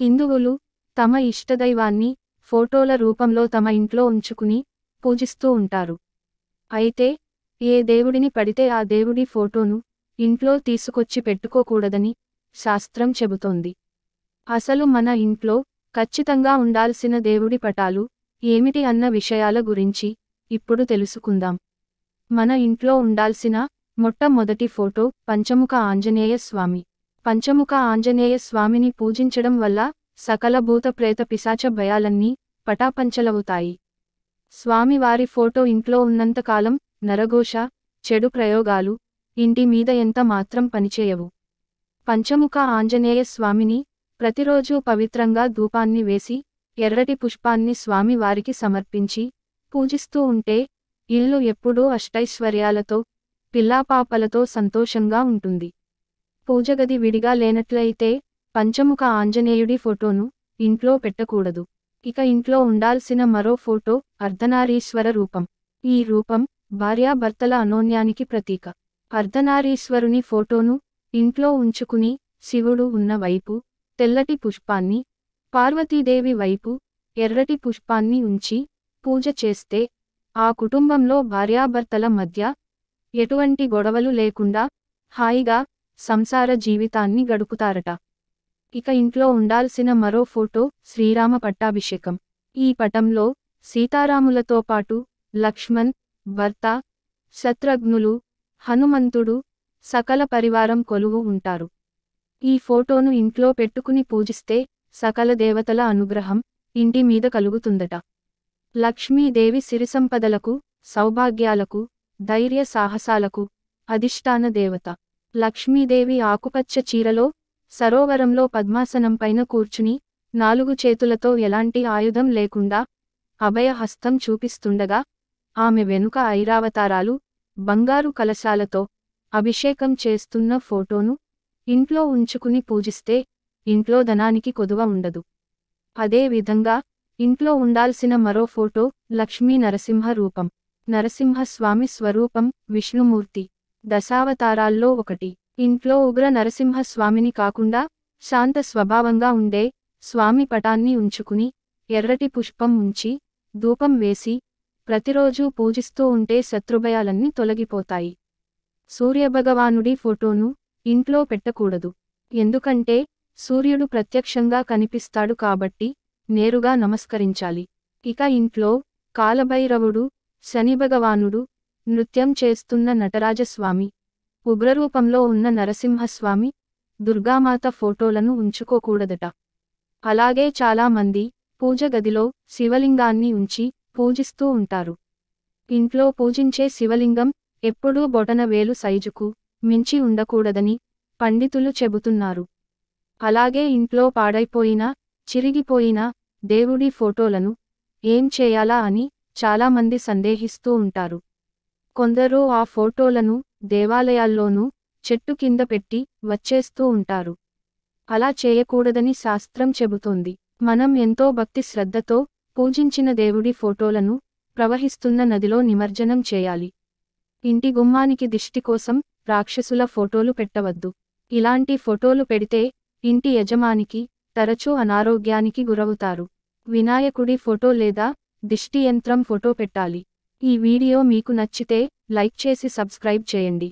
హిందువులు తమ ఇష్టదైవాన్ని ఫోటోల రూపంలో తమ ఇంట్లో ఉంచుకుని పూజిస్తూ ఉంటారు అయితే ఏ దేవుడిని పడితే ఆ దేవుడి ఫోటోను ఇంట్లో తీసుకొచ్చి పెట్టుకోకూడదని శాస్త్రం చెబుతోంది అసలు మన ఇంట్లో ఖచ్చితంగా ఉండాల్సిన దేవుడి పటాలు ఏమిటి అన్న విషయాల గురించి ఇప్పుడు తెలుసుకుందాం మన ఇంట్లో ఉండాల్సిన మొట్టమొదటి ఫోటో పంచముఖ ఆంజనేయ స్వామి పంచముఖ ఆంజనేయ స్వామిని పూజించడం వల్ల సకల భూత ప్రేత పిశాచ భయాలన్నీ పటాపంచలవుతాయి స్వామివారి ఫోటో ఇంట్లో ఉన్నంతకాలం నరఘోష చెడు ప్రయోగాలు ఇంటి మీద ఎంత మాత్రం పనిచేయవు పంచముఖ ఆంజనేయ స్వామిని ప్రతిరోజూ పవిత్రంగా ధూపాన్ని వేసి ఎర్రటి పుష్పాన్ని స్వామివారికి సమర్పించి పూజిస్తూ ఉంటే ఇల్లు ఎప్పుడూ అష్టైశ్వర్యాలతో పిల్లాపాపలతో సంతోషంగా ఉంటుంది పూజగది విడిగా లేనట్లయితే పంచముఖ ఆంజనేయుడి ఫోటోను ఇంట్లో పెట్టకూడదు ఇక ఇంట్లో ఉండాల్సిన మరో ఫోటో అర్ధనారీశ్వర రూపం ఈ రూపం భార్యాభర్తల అనోన్యానికి ప్రతీక అర్ధనారీశ్వరుని ఫోటోను ఇంట్లో ఉంచుకుని శివుడు ఉన్న వైపు తెల్లటి పుష్పాన్ని పార్వతీదేవి వైపు ఎర్రటి పుష్పాన్ని ఉంచి పూజ చేస్తే ఆ కుటుంబంలో భార్యాభర్తల మధ్య ఎటువంటి గొడవలు లేకుండా హాయిగా సంసార జీవితాన్ని గడుపుతారట ఇక ఇంట్లో ఉండాల్సిన మరో ఫోటో శ్రీరామ పట్టాభిషేకం ఈ పటంలో సీతారాములతో పాటు లక్ష్మణ్ భర్త శత్రఘ్నులు హనుమంతుడు సకల పరివారం కొలువు ఉంటారు ఈ ఫోటోను ఇంట్లో పెట్టుకుని పూజిస్తే సకల దేవతల అనుగ్రహం ఇంటి మీద కలుగుతుందట లక్ష్మీదేవి సిరిసంపదలకు సౌభాగ్యాలకు ధైర్య సాహసాలకు అధిష్టాన దేవత లక్ష్మీదేవి ఆకుపచ్చ చీరలో సరోవరంలో పద్మాసనంపైన కూర్చుని నాలుగు చేతులతో ఎలాంటి ఆయుధం లేకుండా అభయహస్తం చూపిస్తుండగా ఆమె వెనుక ఐరావతారాలు బంగారు కలశాలతో అభిషేకం చేస్తున్న ఫోటోను ఇంట్లో ఉంచుకుని పూజిస్తే ఇంట్లో ధనానికి కొదువ ఉండదు అదే విధంగా ఇంట్లో ఉండాల్సిన మరో ఫోటో లక్ష్మీ నరసింహ రూపం నరసింహస్వామి స్వరూపం విష్ణుమూర్తి దశావతారాల్లో ఒకటి ఇంట్లో ఉగ్ర నరసింహ స్వామిని కాకుండా శాంత స్వభావంగా ఉండే స్వామి పటాన్ని ఉంచుకుని ఎర్రటి పుష్పం ఉంచి ధూపం వేసి ప్రతిరోజూ పూజిస్తూ ఉంటే శత్రుభయాలన్నీ తొలగిపోతాయి సూర్యభగవానుడి ఫోటోను ఇంట్లో పెట్టకూడదు ఎందుకంటే సూర్యుడు ప్రత్యక్షంగా కనిపిస్తాడు కాబట్టి నేరుగా నమస్కరించాలి ఇక ఇంట్లో కాలభైరవుడు శనిభగవానుడు నృత్యం చేస్తున్న నటరాజస్వామి ఉగ్రరూపంలో ఉన్న నరసింహస్వామి దుర్గామాత ఫోటోలను ఉంచుకోకూడదట అలాగే చాలామంది పూజ గదిలో శివలింగాన్ని ఉంచి పూజిస్తూ ఉంటారు ఇంట్లో పూజించే శివలింగం ఎప్పుడూ బొటన వేలు సైజుకు మించి ఉండకూడదని పండితులు చెబుతున్నారు అలాగే ఇంట్లో పాడైపోయినా చిరిగిపోయినా దేవుడి ఫోటోలను ఏం చేయాలా అని చాలామంది సందేహిస్తూ ఉంటారు కొందరు ఆ ఫోటోలను దేవాలయాల్లోనూ చెట్టు కింద పెట్టి వచ్చేస్తూ ఉంటారు అలా చేయకూడదని శాస్త్రం చెబుతోంది మనం ఎంతో భక్తి శ్రద్ధతో పూజించిన దేవుడి ఫోటోలను ప్రవహిస్తున్న నదిలో నిమజ్జనం చేయాలి ఇంటి గుమ్మానికి దిష్టి కోసం రాక్షసుల ఫోటోలు పెట్టవద్దు ఇలాంటి ఫోటోలు పెడితే ఇంటి యజమానికి తరచూ అనారోగ్యానికి గురవుతారు వినాయకుడి ఫోటో లేదా దిష్టి యంత్రం ఫోటో పెట్టాలి ఈ వీడియో మీకు నచ్చితే లైక్ చేసి సబ్స్క్రైబ్ చేయండి